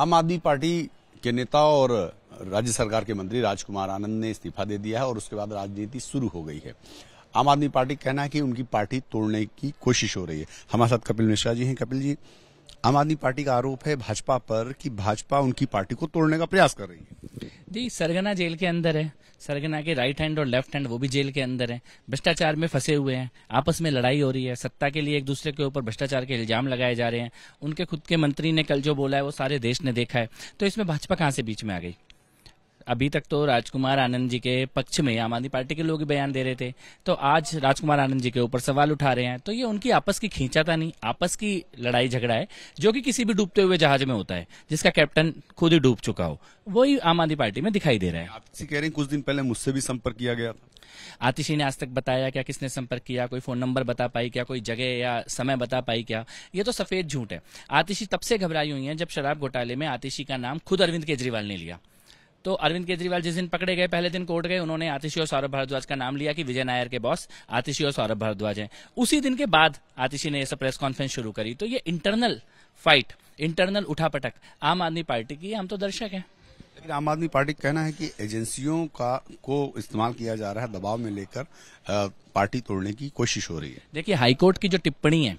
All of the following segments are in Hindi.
आम आदमी पार्टी के नेता और राज्य सरकार के मंत्री राजकुमार आनंद ने इस्तीफा दे दिया है और उसके बाद राजनीति शुरू हो गई है आम आदमी पार्टी कहना है कि उनकी पार्टी तोड़ने की कोशिश हो रही है हमारे साथ कपिल मिश्रा जी हैं कपिल जी आम आदमी पार्टी का आरोप है भाजपा पर कि भाजपा उनकी पार्टी को तोड़ने का प्रयास कर रही है जी सरगना जेल के अंदर है सरगना के राइट हैंड और लेफ्ट हैंड वो भी जेल के अंदर है भ्रष्टाचार में फंसे हुए हैं आपस में लड़ाई हो रही है सत्ता के लिए एक दूसरे के ऊपर भ्रष्टाचार के इल्जाम लगाए जा रहे हैं उनके खुद के मंत्री ने कल जो बोला है वो सारे देश ने देखा है तो इसमें भाजपा कहाँ से बीच में आ गई अभी तक तो राजकुमार आनंद जी के पक्ष में आम आदमी पार्टी के लोग बयान दे रहे थे तो आज राजकुमार आनंद जी के ऊपर सवाल उठा रहे हैं तो ये उनकी आपस की खींचा था नहीं आपस की लड़ाई झगड़ा है जो कि किसी भी डूबते हुए जहाज में होता है जिसका कैप्टन खुद ही डूब चुका हो वही आम आदमी पार्टी में दिखाई दे रहा है आप कह रहे हैं कुछ दिन पहले मुझसे भी संपर्क किया गया था आतिशी ने आज तक बताया क्या किसने संपर्क किया कोई फोन नंबर बता पाई क्या कोई जगह या समय बता पाई क्या ये तो सफेद झूठ है आतिशी तब से घबराई हुई है जब शराब घोटाले में आतिशी का नाम खुद अरविंद केजरीवाल ने लिया तो अरविंद केजरीवाल जिस दिन पकड़े गए पहले दिन कोर्ट गए उन्होंने आतिशी और सौरभ भारद्वाज का नाम लिया कि विजय नायर के बॉस आतिशी और सौरभ भारद्वाज हैं उसी दिन के बाद आतिशी ने ऐसा प्रेस कॉन्फ्रेंस शुरू करी तो ये इंटरनल फाइट इंटरनल उठापटक आम आदमी पार्टी की हम तो दर्शक हैं लेकिन आम आदमी पार्टी का कहना है कि एजेंसियों का को इस्तेमाल किया जा रहा है दबाव में लेकर पार्टी तोड़ने की कोशिश हो रही है देखिए हाईकोर्ट की जो टिप्पणी है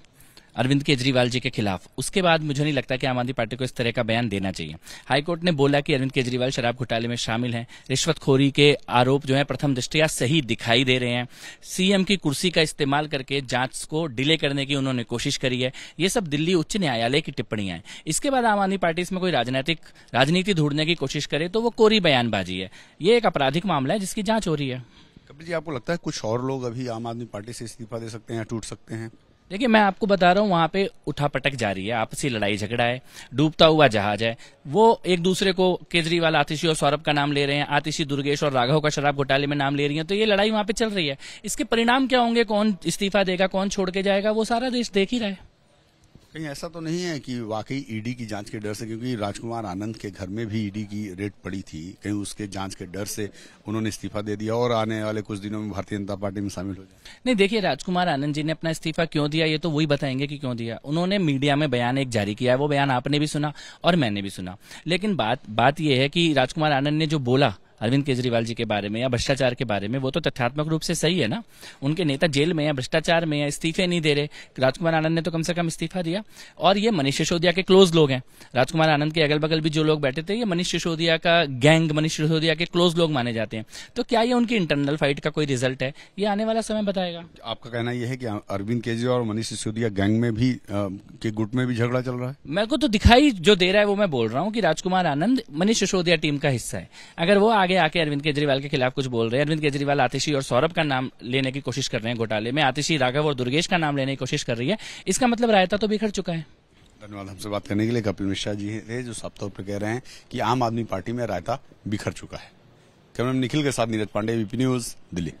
अरविंद केजरीवाल जी के खिलाफ उसके बाद मुझे नहीं लगता कि आम आदमी पार्टी को इस तरह का बयान देना चाहिए हाईकोर्ट ने बोला कि अरविंद केजरीवाल शराब घोटाले में शामिल हैं रिश्वतखोरी के आरोप जो है प्रथम दृष्टिया सही दिखाई दे रहे हैं सीएम की कुर्सी का इस्तेमाल करके जांच को डिले करने की उन्होंने कोशिश करी है ये सब दिल्ली उच्च न्यायालय की टिप्पणियां हैं इसके बाद आम आदमी पार्टी इसमें कोई राजनीतिक राजनीति ढूंढने की कोशिश करे तो वो कोरी बयानबाजी है ये एक आपराधिक मामला है जिसकी जांच हो रही है कपिल जी आपको लगता है कुछ और लोग अभी आम आदमी पार्टी से इस्तीफा दे सकते हैं टूट सकते हैं देखिए मैं आपको बता रहा हूँ वहां पे उठा पटक जारी है आपसी लड़ाई झगड़ा है डूबता हुआ जहाज है वो एक दूसरे को केजरीवाल आतिशी और सौरभ का नाम ले रहे हैं आतिशी दुर्गेश और राघव का शराब घोटाले में नाम ले रही है तो ये लड़ाई वहां पे चल रही है इसके परिणाम क्या होंगे कौन इस्तीफा देगा कौन छोड़ के जाएगा वो सारा देश देख ही रहा है कहीं ऐसा तो नहीं है कि वाकई ईडी e की जांच के डर से क्योंकि राजकुमार आनंद के घर में भी ईडी e की रेट पड़ी थी कहीं उसके जांच के डर से उन्होंने इस्तीफा दे दिया और आने वाले कुछ दिनों में भारतीय जनता पार्टी में शामिल हो जाए नहीं देखिए राजकुमार आनंद जी ने अपना इस्तीफा क्यों दिया ये तो वही बताएंगे कि क्यों दिया उन्होंने मीडिया में बयान एक जारी किया है वो बयान आपने भी सुना और मैंने भी सुना लेकिन बात बात यह है कि राजकुमार आनंद ने जो बोला अरविंद केजरीवाल जी के बारे में या भ्रष्टाचार के बारे में वो तो तथ्यात्मक रूप से सही है ना उनके नेता जेल में या भ्रष्टाचार में या इस्तीफे नहीं दे रहे राजकुमार आनंद ने तो कम से कम इस्तीफा दिया और ये मनीष सिसोदिया के क्लोज लोग हैं राजकुमार आनंद के अगल बगल भी जो लोग बैठे थे ये मनीष सिसोदिया का गैंग मनीष सिसोदिया के क्लोज लोग माने जाते हैं तो क्या ये उनकी इंटरनल फाइट का कोई रिजल्ट है ये आने वाला समय बताएगा आपका कहना यह है कि अरविंद केजरीवाल और मनीष सिसोदिया गैंग में भी के गुट में भी झगड़ा चल रहा है मेरे को तो दिखाई जो दे रहा है वो मैं बोल रहा हूँ कि राजकुमार आनंद मनीष सिसोदिया टीम का हिस्सा है अगर वो आगे आके अरविंद केजरीवाल के खिलाफ कुछ बोल रहे हैं अरविंद केजरीवाल आतिशी और सौरभ का नाम लेने की कोशिश कर रहे हैं घोटाले में आतिशी राघव और दुर्गेश का नाम लेने की कोशिश कर रही है इसका मतलब रायता तो बिखर चुका है धन्यवाद हमसे बात करने के लिए कपिल मिश्रा जी थे जो साफ तौर पर कह रहे हैं कि आम आदमी पार्टी में रायता बिखर चुका है कैमरा निखिल के साथ नीरज पांडे बीपी न्यूज दिल्ली